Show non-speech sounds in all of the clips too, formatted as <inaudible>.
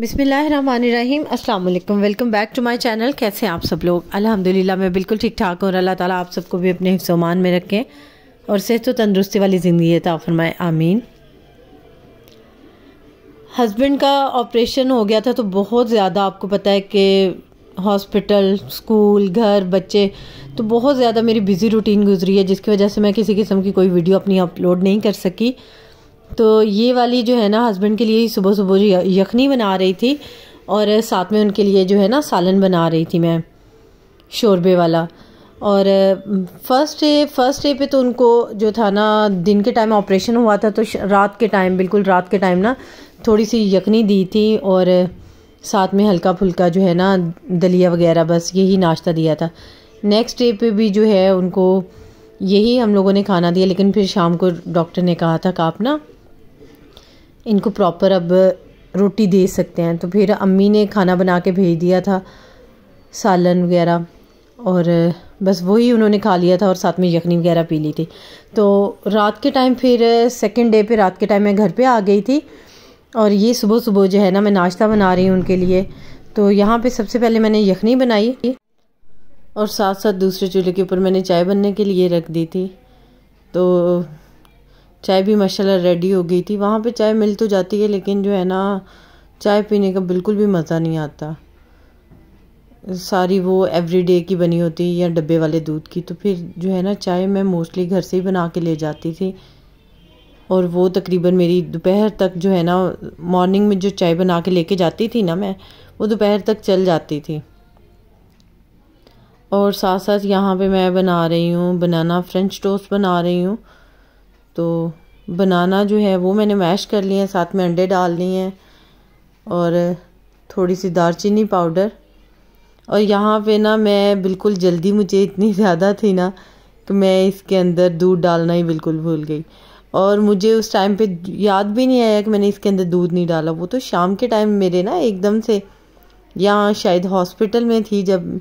बिसमीम अल्लाम welcome back to my channel कैसे आप सब लोग अल्हम्दुलिल्लाह मैं बिल्कुल ठीक ठाक हूँ और अल्लाह ताला आप सबको भी अपने हिफ्समान में रखें और सेहत व तंदरुस्ती वाली ज़िंदगी ता फरमाए आमीन हस्बैंड का ऑपरेशन हो गया था तो बहुत ज़्यादा आपको पता है कि हॉस्पिटल स्कूल घर बच्चे तो बहुत ज़्यादा मेरी बिज़ी रूटीन गुजरी है जिसकी वजह से मैं किसी किस्म की कोई वीडियो अपनी अपलोड नहीं कर सकी तो ये वाली जो है ना हस्बैंड के लिए सुबह सुबह जो यखनी बना रही थी और साथ में उनके लिए जो है ना सालन बना रही थी मैं शोरबे वाला और फर्स्ट डे फर्स्ट डे पे तो उनको जो था ना दिन के टाइम ऑपरेशन हुआ था तो रात के टाइम बिल्कुल रात के टाइम ना थोड़ी सी यखनी दी थी और साथ में हल्का फुल्का जो है ना दलिया वगैरह बस यही नाश्ता दिया था नेक्स्ट डे पे भी जो है उनको यही हम लोगों ने खाना दिया लेकिन फिर शाम को डॉक्टर ने कहा था कि आप ना इनको प्रॉपर अब रोटी दे सकते हैं तो फिर अम्मी ने खाना बना के भेज दिया था सालन वगैरह और बस वही उन्होंने खा लिया था और साथ में यखनी वगैरह पी ली थी तो रात के टाइम फिर सेकेंड डे पे रात के टाइम मैं घर पे आ गई थी और ये सुबह सुबह जो है ना मैं नाश्ता बना रही हूँ उनके लिए तो यहाँ पे सबसे पहले मैंने यखनी बनाई और साथ साथ दूसरे चूल्हे के ऊपर मैंने चाय बनने के लिए रख दी थी तो चाय भी माशाल्लाह रेडी हो गई थी वहाँ पे चाय मिल तो जाती है लेकिन जो है ना चाय पीने का बिल्कुल भी मज़ा नहीं आता सारी वो एवरीडे की बनी होती या डब्बे वाले दूध की तो फिर जो है ना चाय मैं मोस्टली घर से ही बना के ले जाती थी और वो तकरीबन मेरी दोपहर तक जो है ना मॉर्निंग में जो चाय बना के लेके जाती थी ना मैं वो दोपहर तक चल जाती थी और साथ साथ यहाँ पे मैं बना रही हूँ बनाना फ्रेंच टोस्ट बना रही हूँ तो बनाना जो है वो मैंने मैश कर लिए हैं साथ में अंडे डाल लिए हैं और थोड़ी सी दालचीनी पाउडर और यहाँ पे ना मैं बिल्कुल जल्दी मुझे इतनी <laughs> ज़्यादा थी ना कि मैं इसके अंदर दूध डालना ही बिल्कुल भूल गई और मुझे उस टाइम पे याद भी नहीं आया कि मैंने इसके अंदर दूध नहीं डाला वो तो शाम के टाइम मेरे ना एकदम से यहाँ शायद हॉस्पिटल में थी जब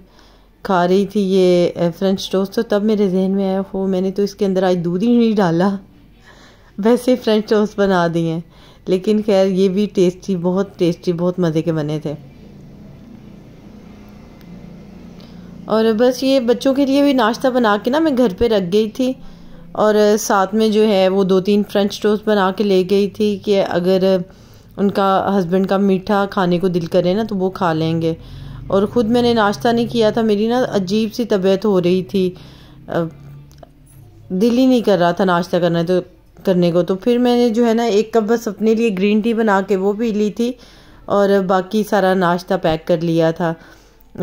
खा रही थी ये फ्रेंच टोस्ट तो तब मेरे जहन में आया हो मैंने तो इसके अंदर आज दूध ही नहीं डाला वैसे फ्रेंच टोस्ट बना दिए लेकिन खैर ये भी टेस्टी बहुत टेस्टी बहुत मज़े के बने थे और बस ये बच्चों के लिए भी नाश्ता बना के ना मैं घर पे रख गई थी और साथ में जो है वो दो तीन फ्रेंच टोस्ट बना के ले गई थी कि अगर उनका हस्बैंड का मीठा खाने को दिल करे ना तो वो खा लेंगे और ख़ुद मैंने नाश्ता नहीं किया था मेरी ना अजीब सी तबीयत हो रही थी दिल ही नहीं कर रहा था नाश्ता करना तो करने को तो फिर मैंने जो है ना एक कप बस अपने लिए ग्रीन टी बना के वो पी ली थी और बाकी सारा नाश्ता पैक कर लिया था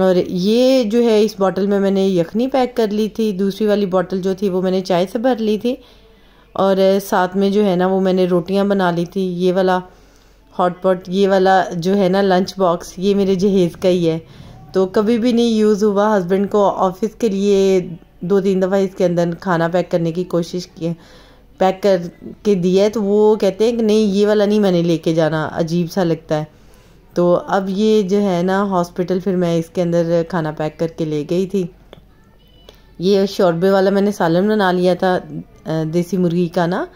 और ये जो है इस बॉटल में मैंने यखनी पैक कर ली थी दूसरी वाली बॉटल जो थी वो मैंने चाय से भर ली थी और साथ में जो है ना वो मैंने रोटियां बना ली थी ये वाला हॉटपॉट ये वाला जो है ना लंच बॉक्स ये मेरे जहेज़ का ही है तो कभी भी नहीं यूज़ हुआ हस्बैंड को ऑफिस के लिए दो तीन दफ़ा इसके अंदर खाना पैक करने की कोशिश की है पैक करके दिया है तो वो कहते हैं कि नहीं ये वाला नहीं मैंने लेके जाना अजीब सा लगता है तो अब ये जो है ना हॉस्पिटल फिर मैं इसके अंदर खाना पैक करके ले गई थी ये शौरबे वाला मैंने सालन बना लिया था देसी मुर्गी का ना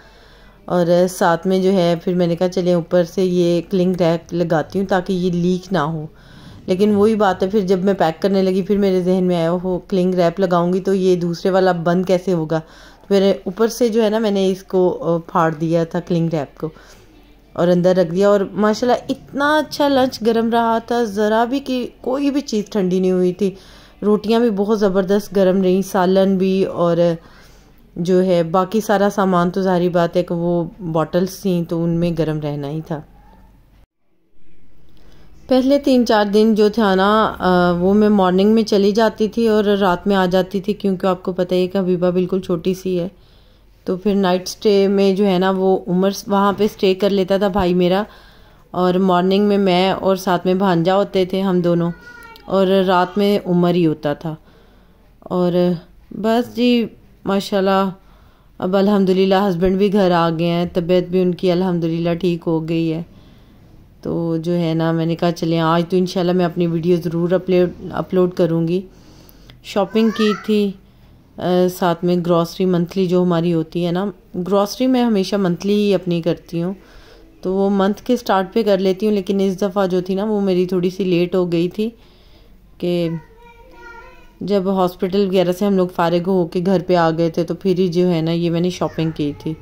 और साथ में जो है फिर मैंने कहा चले ऊपर से ये क्लिंग रैक लगाती हूँ ताकि ये लीक ना हो लेकिन वही बात है फिर जब मैं पैक करने लगी फिर मेरे जहन में आया हो क्लिंग रैप लगाऊंगी तो ये दूसरे वाला बंद कैसे होगा फिर ऊपर से जो है ना मैंने इसको फाड़ दिया था क्लिंग रैप को और अंदर रख दिया और माशाल्लाह इतना अच्छा लंच गर्म रहा था ज़रा भी कि कोई भी चीज़ ठंडी नहीं हुई थी रोटियां भी बहुत ज़बरदस्त गर्म रहीं सालन भी और जो है बाकी सारा सामान तो जारी बात है कि वो बॉटल्स थी तो उनमें गर्म रहना ही था पहले तीन चार दिन जो था ना वो मैं मॉर्निंग में चली जाती थी और रात में आ जाती थी क्योंकि आपको पता ही है कि हबीबा बिल्कुल छोटी सी है तो फिर नाइट स्टे में जो है ना वो उमर वहाँ पे स्टे कर लेता था भाई मेरा और मॉर्निंग में मैं और साथ में भांजा होते थे हम दोनों और रात में उमर ही होता था और बस जी माशाल्लाह अब अल्हम्दुलिल्लाह हस्बैंड भी घर आ गए हैं तबीयत भी उनकी अल्हम्दुलिल्लाह ठीक हो गई है तो जो है ना मैंने कहा चले आज तो इंशाल्लाह मैं अपनी वीडियो ज़रूर अपलोड अपलोड करूँगी शॉपिंग की थी आ, साथ में ग्रॉसरी मंथली जो हमारी होती है ना ग्रॉसरी मैं हमेशा मंथली ही अपनी करती हूँ तो वो मंथ के स्टार्ट पे कर लेती हूँ लेकिन इस दफ़ा जो थी ना वो मेरी थोड़ी सी लेट हो गई थी कि जब हॉस्पिटल वगैरह से हम लोग फारिग होकर घर पर आ गए थे तो फिर ही जो है ना ये मैंने शॉपिंग की थी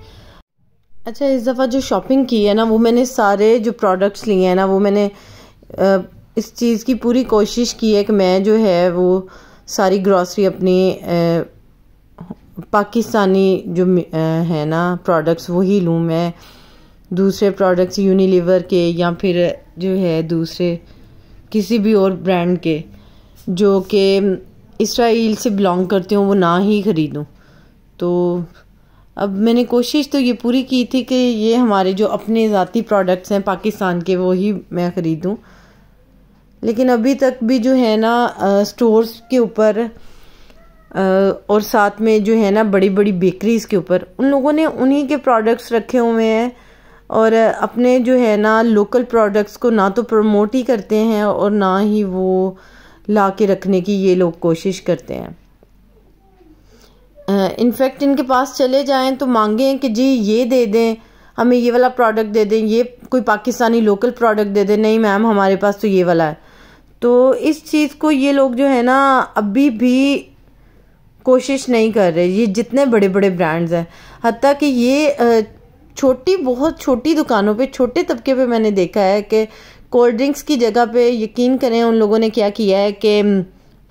अच्छा इस दफ़ा जो शॉपिंग की है ना वो मैंने सारे जो प्रोडक्ट्स लिए हैं ना वो मैंने इस चीज़ की पूरी कोशिश की है कि मैं जो है वो सारी ग्रॉसरी अपनी पाकिस्तानी जो है ना प्रोडक्ट्स वही लूँ मैं दूसरे प्रोडक्ट्स यूनिलीवर के या फिर जो है दूसरे किसी भी और ब्रांड के जो कि इसराइल से बिलोंग करते हों वो ना ही ख़रीदूँ तो अब मैंने कोशिश तो ये पूरी की थी कि ये हमारे जो अपने ज़ाती प्रोडक्ट्स हैं पाकिस्तान के वो ही मैं ख़रीदूँ लेकिन अभी तक भी जो है ना स्टोर्स के ऊपर और साथ में जो है ना बड़ी बड़ी बेकरीज़ के ऊपर उन लोगों ने उन्हीं के प्रोडक्ट्स रखे हुए हैं और अपने जो है ना लोकल प्रोडक्ट्स को ना तो प्रमोट ही करते हैं और ना ही वो ला के रखने की ये लोग कोशिश करते हैं इनफेक्ट इनके पास चले जाएं तो मांगें कि जी ये दे दें हमें ये वाला प्रोडक्ट दे दें ये कोई पाकिस्तानी लोकल प्रोडक्ट दे दें नहीं मैम हमारे पास तो ये वाला है तो इस चीज़ को ये लोग जो है ना अभी भी कोशिश नहीं कर रहे ये जितने बड़े बड़े ब्रांड्स हैं हती कि ये छोटी बहुत छोटी दुकानों पे छोटे तबके पे मैंने देखा है कि कोल्ड ड्रिंक्स की जगह पे यकीन करें उन लोगों ने क्या किया है कि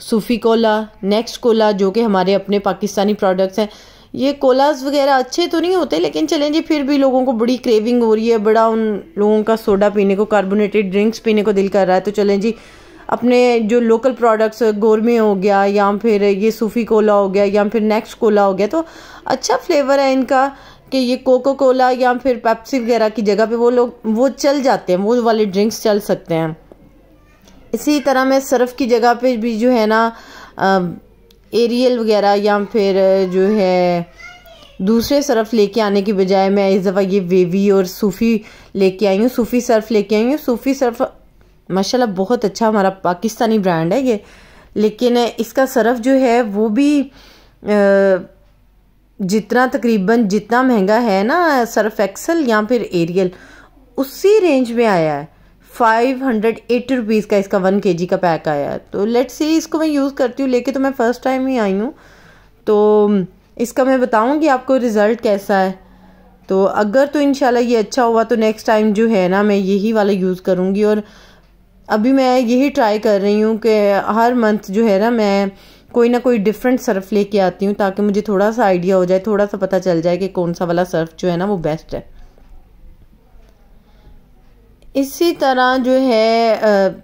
सूफ़ी कोला नेक्स्ट कोला जो कि हमारे अपने पाकिस्तानी प्रोडक्ट्स हैं ये कोलाज वगैरह अच्छे तो नहीं होते लेकिन चलें जी फिर भी लोगों को बड़ी क्रेविंग हो रही है बड़ा उन लोगों का सोडा पीने को कार्बोनेटेड ड्रिंक्स पीने को दिल कर रहा है तो चलें जी अपने जो लोकल प्रोडक्ट्स गोरमे हो गया या फिर ये सूफ़ी कोला हो गया या फिर नेक्स्ट कोला हो गया तो अच्छा फ्लेवर है इनका कि ये कोको कोला या फिर पेप्सी वगैरह की जगह पे वो लोग वो चल जाते हैं वो वाले ड्रिंक्स चल सकते हैं इसी तरह मैं सर्फ़ की जगह पे भी जो है ना एरियल वगैरह या फिर जो है दूसरे सर्फ़ लेके आने की बजाय मैं इस दफ़ा ये वेवी और सूफ़ी लेके आई हूँ सूफ़ी सर्फ़ लेके आई हूँ सूफ़ी सर्फ़ माशाल्लाह बहुत अच्छा हमारा पाकिस्तानी ब्रांड है ये लेकिन इसका सर्फ़ जो है वो भी जितना तकरीबन जितना महंगा है ना सर्फ़ एक्सल या फिर एरियल उसी रेंज में आया है फाइव हंड्रेड एट्टी रुपीज़ का इसका वन के जी का पैक आया है तो लेट सी इसको मैं यूज़ करती हूँ लेके तो मैं फ़र्स्ट टाइम ही आई हूँ तो इसका मैं बताऊँगी आपको रिज़ल्ट कैसा है तो अगर तो इन ये अच्छा हुआ तो नेक्स्ट टाइम जो है ना मैं यही वाला यूज़ करूँगी और अभी मैं यही ट्राई कर रही हूँ कि हर मंथ जो है ना मैं कोई ना कोई डिफरेंट सर्फ़ लेके आती हूँ ताकि मुझे थोड़ा सा आइडिया हो जाए थोड़ा सा पता चल जाए कि कौन सा वाला सर्फ़ जो है ना वो बेस्ट है इसी तरह जो है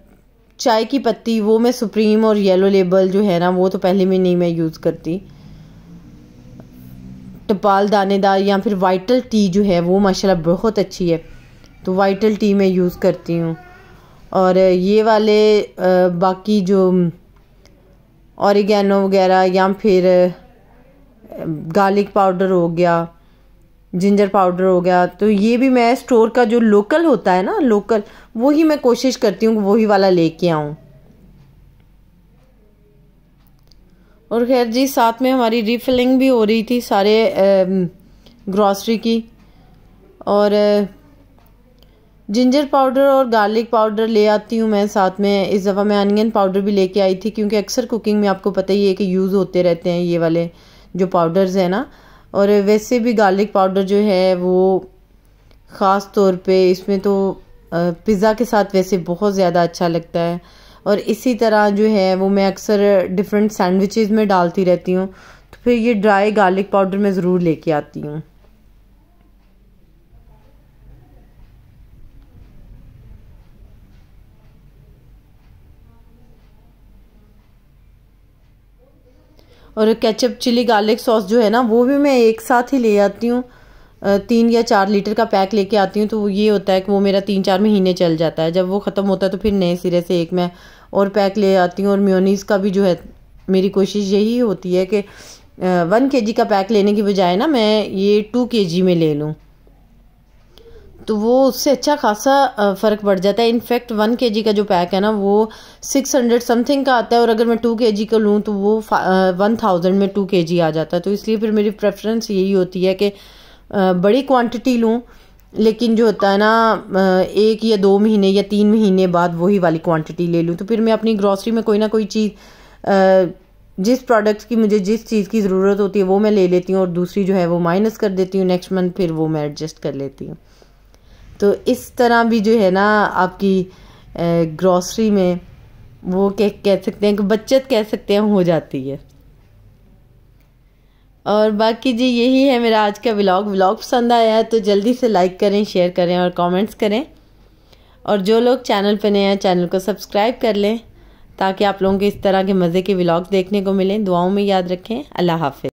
चाय की पत्ती वो मैं सुप्रीम और येलो लेबल जो है ना वो तो पहले में नहीं मैं यूज़ करती टपाल दानेदार या फिर वाइटल टी जो है वो माशाल्लाह बहुत अच्छी है तो वाइटल टी मैं यूज़ करती हूँ और ये वाले बाकी जो औरगैनो वगैरह या फिर गार्लिक पाउडर हो गया जिंजर पाउडर हो गया तो ये भी मैं स्टोर का जो लोकल होता है ना लोकल वही मैं कोशिश करती हूँ वही वाला लेके आऊँ और खैर जी साथ में हमारी रिफिलिंग भी हो रही थी सारे ग्रॉसरी की और जिंजर पाउडर और गार्लिक पाउडर ले आती हूँ मैं साथ में इस दफ़ा मैं अनियन पाउडर भी लेके आई थी क्योंकि अक्सर कुकिंग में आपको पता ही है कि यूज़ होते रहते हैं ये वाले जो पाउडर्स हैं ना और वैसे भी गार्लिक पाउडर जो है वो ख़ास तौर पे इसमें तो पिज़्ज़ा के साथ वैसे बहुत ज़्यादा अच्छा लगता है और इसी तरह जो है वो मैं अक्सर डिफरेंट सैंडविचेज़ में डालती रहती हूँ तो फिर ये ड्राई गार्लिक पाउडर मैं ज़रूर लेके आती हूँ और केचप चिली गार्लिक सॉस जो है ना वो भी मैं एक साथ ही ले आती हूँ तीन या चार लीटर का पैक लेके आती हूँ तो ये होता है कि वो मेरा तीन चार महीने चल जाता है जब वो ख़त्म होता है तो फिर नए सिरे से एक मैं और पैक ले आती हूँ और म्योनीस का भी जो है मेरी कोशिश यही होती है कि वन के जी का पैक लेने की बजाय ना मैं ये टू के जी में ले लूँ तो वो उससे अच्छा खासा फ़र्क पड़ जाता है इनफैक्ट वन के का जो पैक है ना वो सिक्स हंड्रेड समथिंग का आता है और अगर मैं टू के का लूँ तो वो वन थाउजेंड में टू के आ जाता है तो इसलिए फिर मेरी प्रेफरेंस यही होती है कि बड़ी क्वांटिटी लूँ लेकिन जो होता है ना एक या दो महीने या तीन महीने बाद वही वाली क्वांटिटी ले लूँ तो फिर मैं अपनी ग्रॉसरी में कोई ना कोई चीज़ जिस प्रोडक्ट की मुझे जिस चीज़ की ज़रूरत होती है वो मैं ले लेती हूँ और दूसरी जो है वो माइनस कर देती हूँ नेक्स्ट मंथ फिर वो मैं एडजस्ट कर लेती हूँ तो इस तरह भी जो है ना आपकी ग्रॉसरी में वो कह कह सकते हैं कि बचत कह सकते हैं हो जाती है और बाकी जी यही है मेरा आज का व्लॉग व्लॉग पसंद आया तो जल्दी से लाइक करें शेयर करें और कमेंट्स करें और जो लोग चैनल पर नए हैं चैनल को सब्सक्राइब कर लें ताकि आप लोगों के इस तरह के मज़े के व्लॉग देखने को मिलें दुआओं में याद रखें अल्लाह हाफि